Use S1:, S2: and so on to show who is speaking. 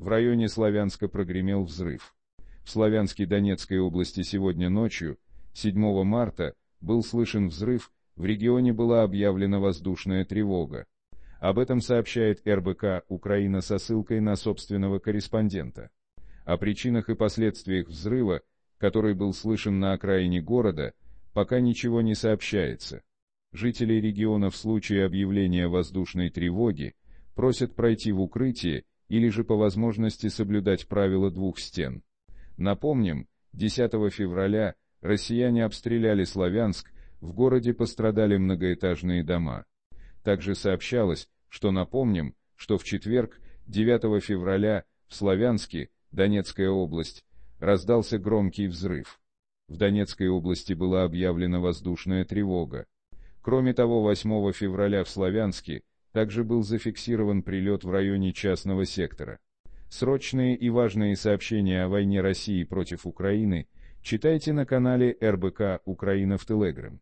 S1: В районе Славянска прогремел взрыв. В Славянске Донецкой области сегодня ночью, 7 марта, был слышен взрыв, в регионе была объявлена воздушная тревога. Об этом сообщает РБК «Украина» со ссылкой на собственного корреспондента. О причинах и последствиях взрыва, который был слышен на окраине города, пока ничего не сообщается. Жители региона в случае объявления воздушной тревоги просят пройти в укрытие или же по возможности соблюдать правила двух стен. Напомним, 10 февраля россияне обстреляли Славянск, в городе пострадали многоэтажные дома. Также сообщалось, что напомним, что в четверг, 9 февраля, в Славянске, Донецкая область, раздался громкий взрыв. В Донецкой области была объявлена воздушная тревога. Кроме того, 8 февраля в Славянске также был зафиксирован прилет в районе частного сектора. Срочные и важные сообщения о войне России против Украины читайте на канале РБК «Украина в Телеграм».